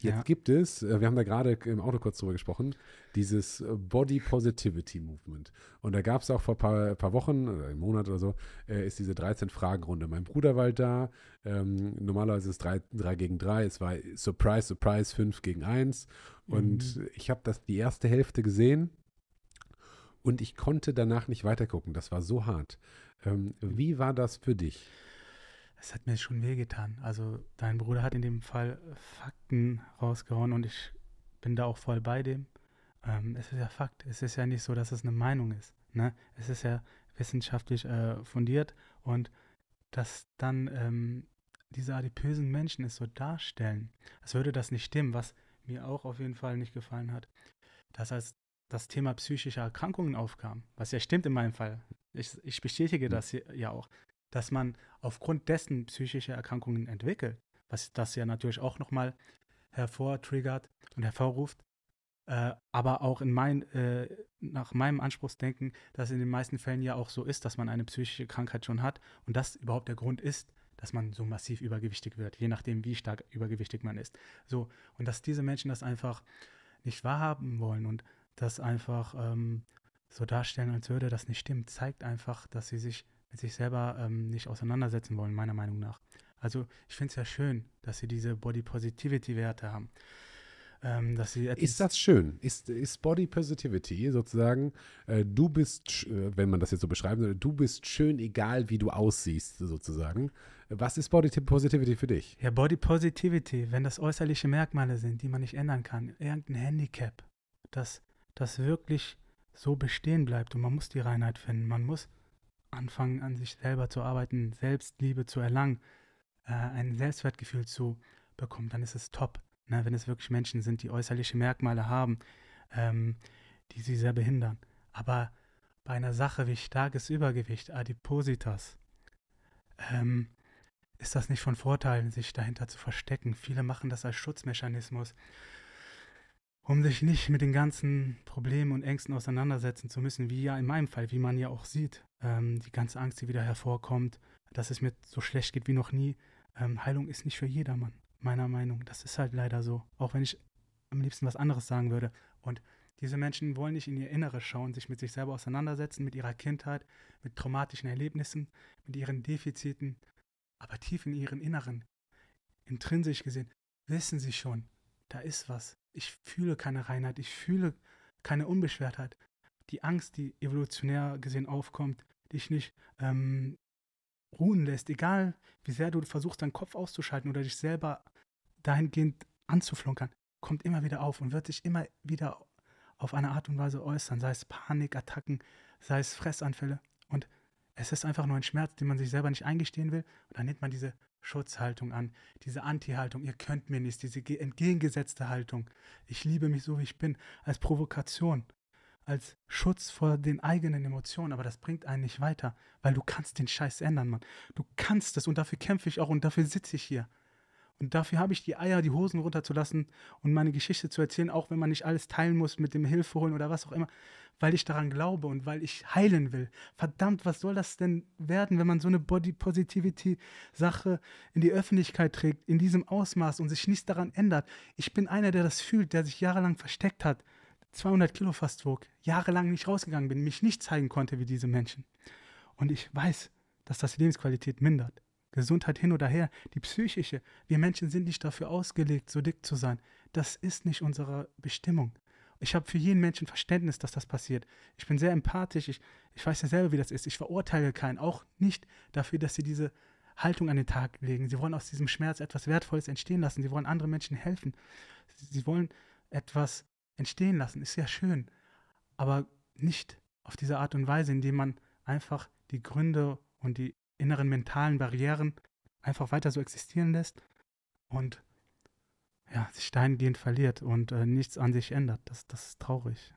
Jetzt ja. gibt es, äh, wir haben da gerade im Auto kurz drüber gesprochen, dieses äh, Body Positivity Movement. Und da gab es auch vor ein paar, paar, Wochen oder äh, einem Monat oder so, ist diese 13-Fragen-Runde. Mein Bruder war halt da. Ähm, normalerweise ist es 3, 3 gegen 3. Es war Surprise, Surprise, 5 gegen 1. Und mhm. ich habe das die erste Hälfte gesehen. Und ich konnte danach nicht weitergucken. Das war so hart. Ähm, wie war das für dich? es hat mir schon wehgetan. Also dein Bruder hat in dem Fall Fakten rausgehauen und ich bin da auch voll bei dem. Ähm, es ist ja Fakt. Es ist ja nicht so, dass es eine Meinung ist. Ne? Es ist ja wissenschaftlich äh, fundiert und dass dann ähm, diese adipösen Menschen es so darstellen, als würde das nicht stimmen, was mir auch auf jeden Fall nicht gefallen hat. dass als das Thema psychische Erkrankungen aufkam, was ja stimmt in meinem Fall. Ich, ich bestätige hm. das ja auch dass man aufgrund dessen psychische Erkrankungen entwickelt, was das ja natürlich auch nochmal hervortriggert und hervorruft. Äh, aber auch in mein, äh, nach meinem Anspruchsdenken, dass in den meisten Fällen ja auch so ist, dass man eine psychische Krankheit schon hat und das überhaupt der Grund ist, dass man so massiv übergewichtig wird, je nachdem, wie stark übergewichtig man ist. So, und dass diese Menschen das einfach nicht wahrhaben wollen und das einfach ähm, so darstellen, als würde das nicht stimmen, zeigt einfach, dass sie sich sich selber ähm, nicht auseinandersetzen wollen, meiner Meinung nach. Also ich finde es ja schön, dass sie diese Body Positivity Werte haben. Ähm, dass sie ist das schön? Ist, ist Body Positivity sozusagen, äh, du bist, äh, wenn man das jetzt so beschreiben soll, du bist schön, egal wie du aussiehst, sozusagen. Was ist Body Positivity für dich? Ja, Body Positivity, wenn das äußerliche Merkmale sind, die man nicht ändern kann, irgendein Handicap, das, das wirklich so bestehen bleibt und man muss die Reinheit finden. Man muss anfangen, an sich selber zu arbeiten, Selbstliebe zu erlangen, äh, ein Selbstwertgefühl zu bekommen, dann ist es top. Ne? Wenn es wirklich Menschen sind, die äußerliche Merkmale haben, ähm, die sie sehr behindern. Aber bei einer Sache wie starkes Übergewicht, Adipositas, ähm, ist das nicht von Vorteil, sich dahinter zu verstecken. Viele machen das als Schutzmechanismus um sich nicht mit den ganzen Problemen und Ängsten auseinandersetzen zu müssen, wie ja in meinem Fall, wie man ja auch sieht, ähm, die ganze Angst, die wieder hervorkommt, dass es mir so schlecht geht wie noch nie. Ähm, Heilung ist nicht für jedermann, meiner Meinung. Das ist halt leider so, auch wenn ich am liebsten was anderes sagen würde. Und diese Menschen wollen nicht in ihr Innere schauen, sich mit sich selber auseinandersetzen, mit ihrer Kindheit, mit traumatischen Erlebnissen, mit ihren Defiziten. Aber tief in ihren Inneren, intrinsisch gesehen, wissen sie schon, da ist was ich fühle keine Reinheit, ich fühle keine Unbeschwertheit. Die Angst, die evolutionär gesehen aufkommt, dich nicht ähm, ruhen lässt, egal wie sehr du versuchst, deinen Kopf auszuschalten oder dich selber dahingehend anzuflunkern, kommt immer wieder auf und wird sich immer wieder auf eine Art und Weise äußern, sei es Panikattacken, sei es Fressanfälle. Und es ist einfach nur ein Schmerz, den man sich selber nicht eingestehen will. Und dann nimmt man diese Schutzhaltung an, diese Anti-Haltung, ihr könnt mir nichts, diese entgegengesetzte Haltung, ich liebe mich so, wie ich bin, als Provokation, als Schutz vor den eigenen Emotionen, aber das bringt einen nicht weiter, weil du kannst den Scheiß ändern, Mann. Du kannst es und dafür kämpfe ich auch und dafür sitze ich hier. Und dafür habe ich die Eier, die Hosen runterzulassen und meine Geschichte zu erzählen, auch wenn man nicht alles teilen muss mit dem Hilfe holen oder was auch immer, weil ich daran glaube und weil ich heilen will. Verdammt, was soll das denn werden, wenn man so eine Body Positivity Sache in die Öffentlichkeit trägt, in diesem Ausmaß und sich nichts daran ändert? Ich bin einer, der das fühlt, der sich jahrelang versteckt hat, 200 Kilo fast wog, jahrelang nicht rausgegangen bin, mich nicht zeigen konnte wie diese Menschen. Und ich weiß, dass das Lebensqualität mindert. Gesundheit hin oder her, die psychische. Wir Menschen sind nicht dafür ausgelegt, so dick zu sein. Das ist nicht unsere Bestimmung. Ich habe für jeden Menschen Verständnis, dass das passiert. Ich bin sehr empathisch. Ich, ich weiß ja selber, wie das ist. Ich verurteile keinen, auch nicht dafür, dass sie diese Haltung an den Tag legen. Sie wollen aus diesem Schmerz etwas Wertvolles entstehen lassen. Sie wollen anderen Menschen helfen. Sie wollen etwas entstehen lassen. Ist ja schön. Aber nicht auf diese Art und Weise, indem man einfach die Gründe und die inneren mentalen Barrieren einfach weiter so existieren lässt und ja, sich dahingehend verliert und äh, nichts an sich ändert. Das, das ist traurig.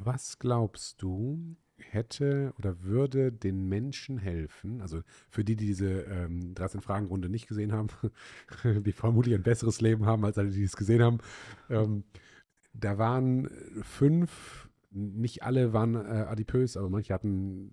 Was glaubst du, hätte oder würde den Menschen helfen? Also für die, die diese ähm, 13-Fragen-Runde nicht gesehen haben, die vermutlich ein besseres Leben haben als alle, die es gesehen haben. Ähm, da waren fünf, nicht alle waren äh, adipös, aber manche hatten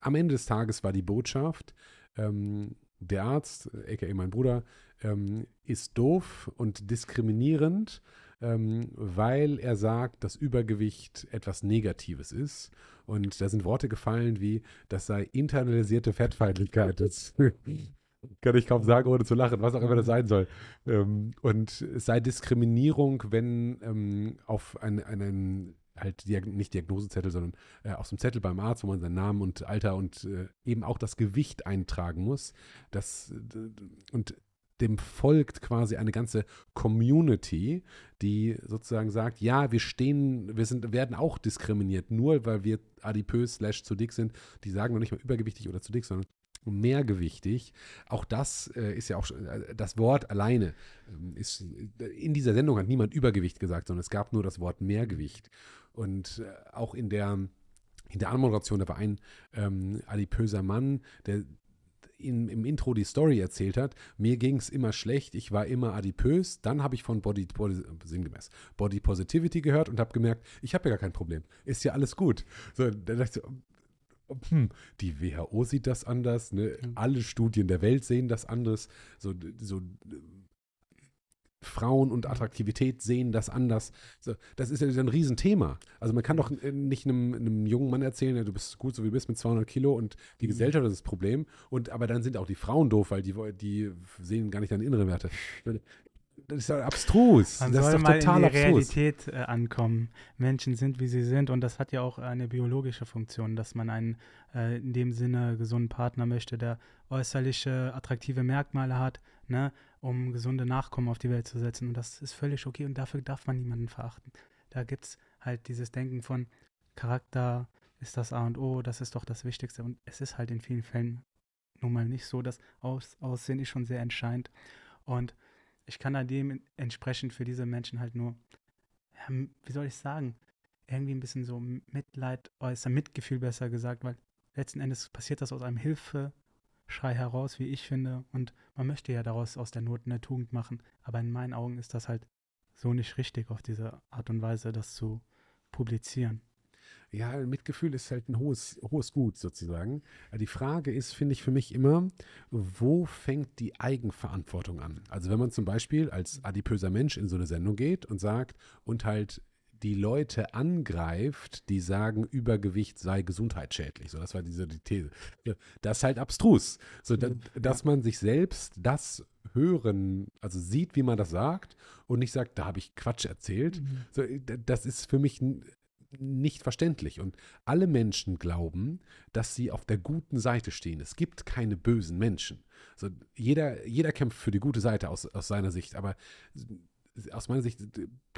am Ende des Tages war die Botschaft, ähm, der Arzt, aka äh, mein Bruder, ähm, ist doof und diskriminierend, ähm, weil er sagt, dass Übergewicht etwas Negatives ist. Und da sind Worte gefallen wie, das sei internalisierte Fettfeindlichkeit. Das kann ich kaum sagen, ohne zu lachen, was auch immer das sein soll. Ähm, und es sei Diskriminierung, wenn ähm, auf einen, ein, halt Diag nicht Diagnosezettel, sondern äh, auf so einem Zettel beim Arzt, wo man seinen Namen und Alter und äh, eben auch das Gewicht eintragen muss. Das, äh, und dem folgt quasi eine ganze Community, die sozusagen sagt, ja, wir stehen, wir sind, werden auch diskriminiert, nur weil wir adipös slash zu dick sind. Die sagen noch nicht mal übergewichtig oder zu dick, sondern mehrgewichtig. Auch das äh, ist ja auch äh, das Wort alleine ähm, ist äh, in dieser Sendung hat niemand Übergewicht gesagt, sondern es gab nur das Wort Mehrgewicht. Und äh, auch in der in der Anmoderation, da war ein ähm, adipöser Mann, der in, im Intro die Story erzählt hat, mir ging es immer schlecht, ich war immer adipös, dann habe ich von Body, Body, sinngemäß, Body Positivity gehört und habe gemerkt, ich habe ja gar kein Problem, ist ja alles gut. So, dann dachte ich, so, hm, die WHO sieht das anders, ne? Mhm. alle Studien der Welt sehen das anders, so, so Frauen und Attraktivität sehen das anders. Das ist ja ein Riesenthema. Also man kann doch äh, nicht einem, einem, jungen Mann erzählen, ja, du bist gut, so wie du bist mit 200 Kilo und die mhm. Gesellschaft ist das Problem. Und aber dann sind auch die Frauen doof, weil die, die sehen gar nicht deine inneren Werte. das ist ja abstrus. Man das soll ist mal total in die abstrus. Realität äh, ankommen. Menschen sind, wie sie sind. Und das hat ja auch eine biologische Funktion, dass man einen äh, in dem Sinne gesunden Partner möchte, der äußerliche, attraktive Merkmale hat, ne, um gesunde Nachkommen auf die Welt zu setzen. Und das ist völlig okay. Und dafür darf man niemanden verachten. Da gibt es halt dieses Denken von Charakter ist das A und O, das ist doch das Wichtigste. Und es ist halt in vielen Fällen nun mal nicht so. Das Aus Aussehen ist schon sehr entscheidend. Und ich kann da dementsprechend für diese Menschen halt nur, ja, wie soll ich sagen, irgendwie ein bisschen so Mitleid äußern, Mitgefühl besser gesagt, weil letzten Endes passiert das aus einem Hilfeschrei heraus, wie ich finde, und man möchte ja daraus aus der Not eine Tugend machen, aber in meinen Augen ist das halt so nicht richtig auf diese Art und Weise, das zu publizieren. Ja, Mitgefühl ist halt ein hohes, hohes Gut sozusagen. Äh, die Frage ist, finde ich für mich immer, wo fängt die Eigenverantwortung an? Also wenn man zum Beispiel als adipöser Mensch in so eine Sendung geht und sagt und halt die Leute angreift, die sagen, Übergewicht sei gesundheitsschädlich. So, das war diese die These. Äh, das ist halt abstrus. So, da, mhm. dass man sich selbst das hören, also sieht, wie man das sagt und nicht sagt, da habe ich Quatsch erzählt. Mhm. So, äh, das ist für mich nicht verständlich. Und alle Menschen glauben, dass sie auf der guten Seite stehen. Es gibt keine bösen Menschen. Also jeder, jeder kämpft für die gute Seite aus, aus seiner Sicht. Aber aus meiner Sicht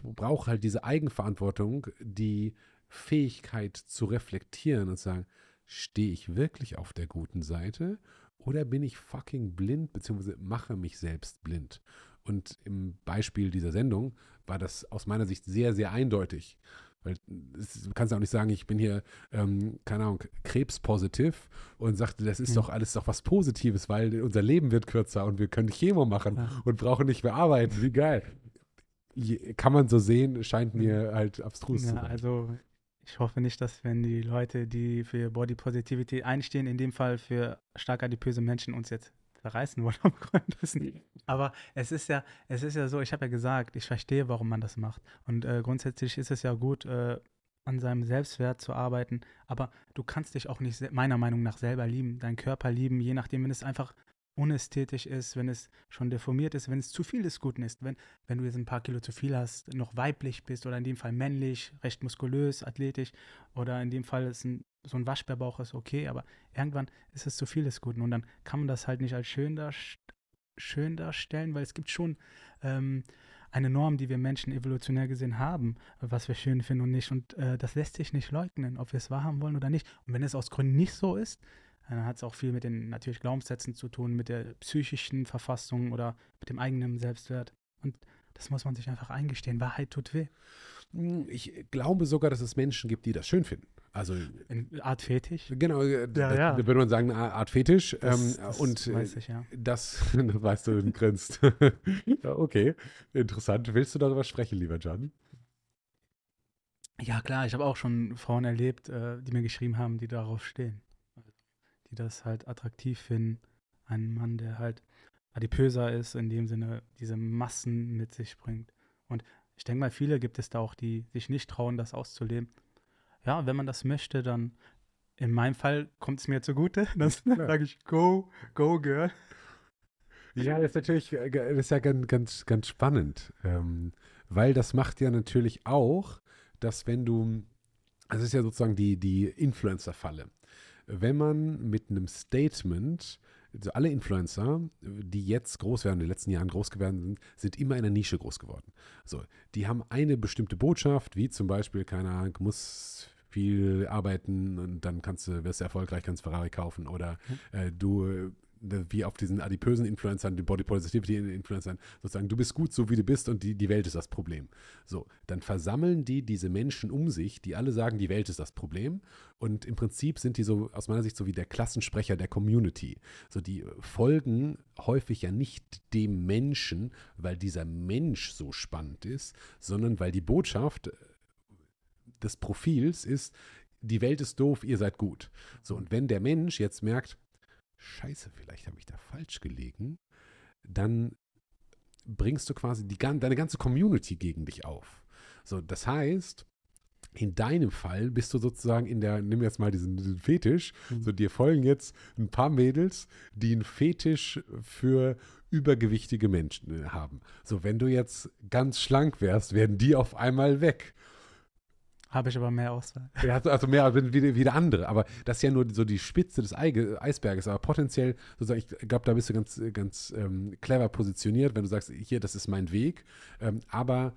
braucht halt diese Eigenverantwortung die Fähigkeit zu reflektieren und zu sagen, stehe ich wirklich auf der guten Seite oder bin ich fucking blind, beziehungsweise mache mich selbst blind? Und im Beispiel dieser Sendung war das aus meiner Sicht sehr, sehr eindeutig. Weil du kannst ja auch nicht sagen, ich bin hier, ähm, keine Ahnung, krebspositiv und sagte, das ist mhm. doch alles doch was Positives, weil unser Leben wird kürzer und wir können Chemo machen ja. und brauchen nicht mehr arbeiten. Wie geil. Je, kann man so sehen, scheint mir hm. halt abstrus ja, zu sein. Also ich hoffe nicht, dass wenn die Leute, die für Body Positivity einstehen, in dem Fall für stark adipöse Menschen uns jetzt zerreißen wollen um Aber es ist ja, es ist ja so, ich habe ja gesagt, ich verstehe, warum man das macht. Und äh, grundsätzlich ist es ja gut, äh, an seinem Selbstwert zu arbeiten, aber du kannst dich auch nicht meiner Meinung nach selber lieben, deinen Körper lieben, je nachdem, wenn es einfach unästhetisch ist, wenn es schon deformiert ist, wenn es zu viel des Guten ist, wenn, wenn du jetzt ein paar Kilo zu viel hast, noch weiblich bist oder in dem Fall männlich, recht muskulös, athletisch oder in dem Fall ist ein, so ein Waschbärbauch ist okay, aber irgendwann ist es zu viel des Guten und dann kann man das halt nicht als schön, dar schön darstellen, weil es gibt schon ähm, eine Norm, die wir Menschen evolutionär gesehen haben, was wir schön finden und nicht und äh, das lässt sich nicht leugnen, ob wir es wahrhaben wollen oder nicht und wenn es aus Gründen nicht so ist, äh, dann hat es auch viel mit den natürlich Glaubenssätzen zu tun, mit der psychischen Verfassung oder mit dem eigenen Selbstwert. Und das muss man sich einfach eingestehen. Wahrheit tut weh. Hm, ich glaube sogar, dass es Menschen gibt, die das schön finden. Also eine Art Fetisch. Genau, äh, ja, das, ja. würde man sagen, eine Art Fetisch. Das, ähm, das und äh, weiß ich, ja. das, weißt du, du grinst. ja, okay, interessant. Willst du darüber sprechen, lieber Jan? Ja, klar, ich habe auch schon Frauen erlebt, die mir geschrieben haben, die darauf stehen die das halt attraktiv finden. Ein Mann, der halt adipöser ist, in dem Sinne diese Massen mit sich bringt. Und ich denke mal, viele gibt es da auch, die sich nicht trauen, das auszuleben. Ja, wenn man das möchte, dann in meinem Fall kommt es mir zugute. Dann ja. sage ich, go, go, girl. Ja, das ist natürlich äh, das ist ja ganz, ganz, ganz spannend, ähm, weil das macht ja natürlich auch, dass wenn du, das also ist ja sozusagen die, die Influencer-Falle wenn man mit einem Statement, also alle Influencer, die jetzt groß werden, in den letzten Jahren groß geworden sind, sind immer in der Nische groß geworden. So, die haben eine bestimmte Botschaft, wie zum Beispiel, keine Ahnung, muss viel arbeiten und dann kannst du, wirst du erfolgreich, kannst Ferrari kaufen oder mhm. äh, du äh, Ne, wie auf diesen adipösen Influencern, den Body Positivity Influencern, sozusagen, du bist gut, so wie du bist und die, die Welt ist das Problem. So, dann versammeln die diese Menschen um sich, die alle sagen, die Welt ist das Problem. Und im Prinzip sind die so, aus meiner Sicht, so wie der Klassensprecher der Community. So, die folgen häufig ja nicht dem Menschen, weil dieser Mensch so spannend ist, sondern weil die Botschaft äh, des Profils ist, die Welt ist doof, ihr seid gut. So, und wenn der Mensch jetzt merkt, Scheiße, vielleicht habe ich da falsch gelegen, dann bringst du quasi die, deine ganze Community gegen dich auf. So, das heißt, in deinem Fall bist du sozusagen in der, nimm jetzt mal diesen, diesen Fetisch, mhm. so dir folgen jetzt ein paar Mädels, die einen Fetisch für übergewichtige Menschen äh, haben. So, wenn du jetzt ganz schlank wärst, werden die auf einmal weg. Habe ich aber mehr Auswahl. Ja, also, also mehr wie, wie der andere. Aber das ist ja nur so die Spitze des Eisberges. Aber potenziell, sozusagen, ich glaube, da bist du ganz, ganz ähm, clever positioniert, wenn du sagst, hier, das ist mein Weg. Ähm, aber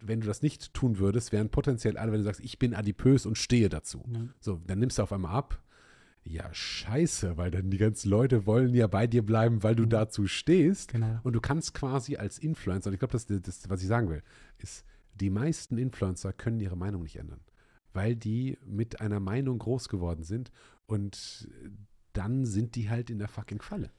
wenn du das nicht tun würdest, wären potenziell alle, wenn du sagst, ich bin adipös und stehe dazu. Ja. So, dann nimmst du auf einmal ab. Ja, scheiße, weil dann die ganzen Leute wollen ja bei dir bleiben, weil du mhm. dazu stehst. Genau. Und du kannst quasi als Influencer, und ich glaube, das das, was ich sagen will, ist, die meisten Influencer können ihre Meinung nicht ändern, weil die mit einer Meinung groß geworden sind und dann sind die halt in der fucking Falle.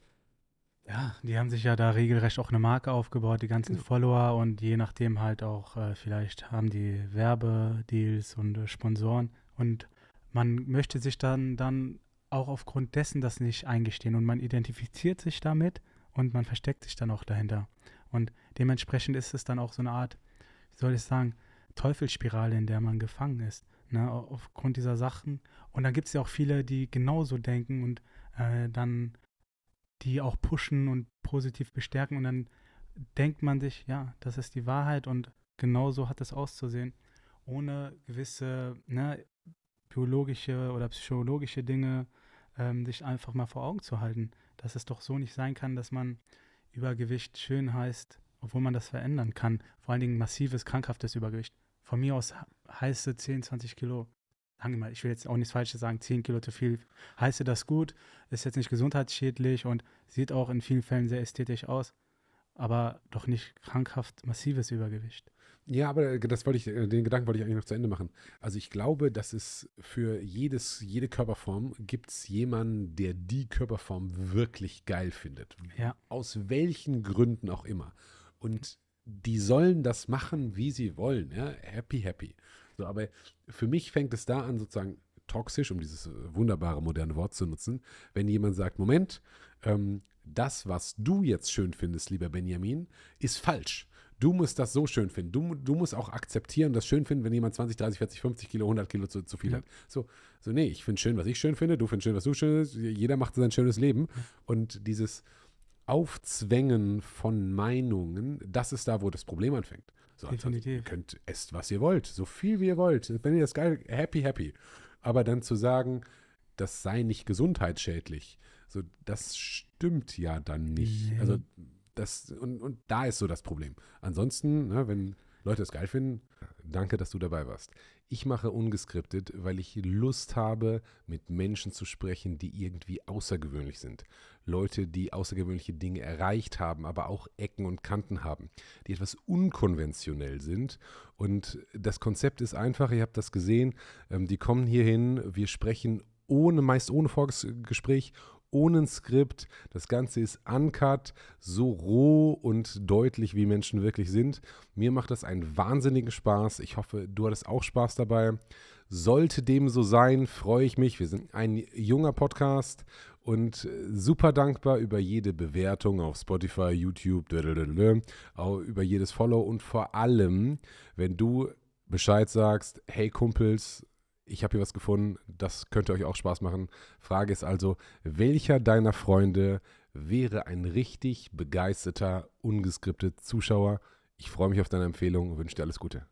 Ja, die haben sich ja da regelrecht auch eine Marke aufgebaut, die ganzen genau. Follower und je nachdem halt auch, äh, vielleicht haben die Werbedeals und äh, Sponsoren und man möchte sich dann, dann auch aufgrund dessen das nicht eingestehen und man identifiziert sich damit und man versteckt sich dann auch dahinter. Und dementsprechend ist es dann auch so eine Art wie soll ich sagen, Teufelsspirale, in der man gefangen ist, ne, aufgrund dieser Sachen. Und dann gibt es ja auch viele, die genauso denken und äh, dann die auch pushen und positiv bestärken. Und dann denkt man sich, ja, das ist die Wahrheit und genauso hat es auszusehen, ohne gewisse ne, biologische oder psychologische Dinge ähm, sich einfach mal vor Augen zu halten, dass es doch so nicht sein kann, dass man Übergewicht schön heißt obwohl man das verändern kann. Vor allen Dingen massives, krankhaftes Übergewicht. Von mir aus heiße 10, 20 Kilo. Sagen mal, ich will jetzt auch nichts Falsches sagen, 10 Kilo zu viel. Heiße das gut, ist jetzt nicht gesundheitsschädlich und sieht auch in vielen Fällen sehr ästhetisch aus, aber doch nicht krankhaft massives Übergewicht. Ja, aber äh, das wollte ich, äh, den Gedanken wollte ich eigentlich noch zu Ende machen. Also ich glaube, dass es für jedes, jede Körperform gibt es jemanden, der die Körperform wirklich geil findet. Ja. Aus welchen Gründen auch immer und die sollen das machen, wie sie wollen. Ja? Happy, happy. So, aber für mich fängt es da an, sozusagen toxisch, um dieses äh, wunderbare moderne Wort zu nutzen, wenn jemand sagt, Moment, ähm, das, was du jetzt schön findest, lieber Benjamin, ist falsch. Du musst das so schön finden. Du, du musst auch akzeptieren, das schön finden, wenn jemand 20, 30, 40, 50 Kilo, 100 Kilo zu, zu viel mhm. hat. So, so, nee, ich finde schön, was ich schön finde. Du findest schön, was du schön findest. Jeder macht sein schönes Leben. Und dieses, Aufzwängen von Meinungen, das ist da, wo das Problem anfängt. So, also Definitiv. Also, ihr könnt esst, was ihr wollt, so viel wie ihr wollt. Wenn ihr das geil, happy, happy. Aber dann zu sagen, das sei nicht gesundheitsschädlich, so das stimmt ja dann nicht. Nee. Also das und, und da ist so das Problem. Ansonsten, ne, wenn Leute es geil finden, danke, dass du dabei warst. Ich mache ungeskriptet, weil ich Lust habe, mit Menschen zu sprechen, die irgendwie außergewöhnlich sind. Leute, die außergewöhnliche Dinge erreicht haben, aber auch Ecken und Kanten haben, die etwas unkonventionell sind. Und das Konzept ist einfach, ihr habt das gesehen, ähm, die kommen hierhin, wir sprechen ohne, meist ohne Vorgespräch, ohne ein Skript. Das Ganze ist uncut, so roh und deutlich, wie Menschen wirklich sind. Mir macht das einen wahnsinnigen Spaß. Ich hoffe, du hattest auch Spaß dabei. Sollte dem so sein, freue ich mich. Wir sind ein junger Podcast und äh, super dankbar über jede Bewertung auf Spotify, YouTube, über jedes Follow und vor allem, wenn du Bescheid sagst, hey Kumpels, ich habe hier was gefunden, das könnte euch auch Spaß machen. Frage ist also, welcher deiner Freunde wäre ein richtig begeisterter, ungeskriptet Zuschauer? Ich freue mich auf deine Empfehlung und wünsche dir alles Gute.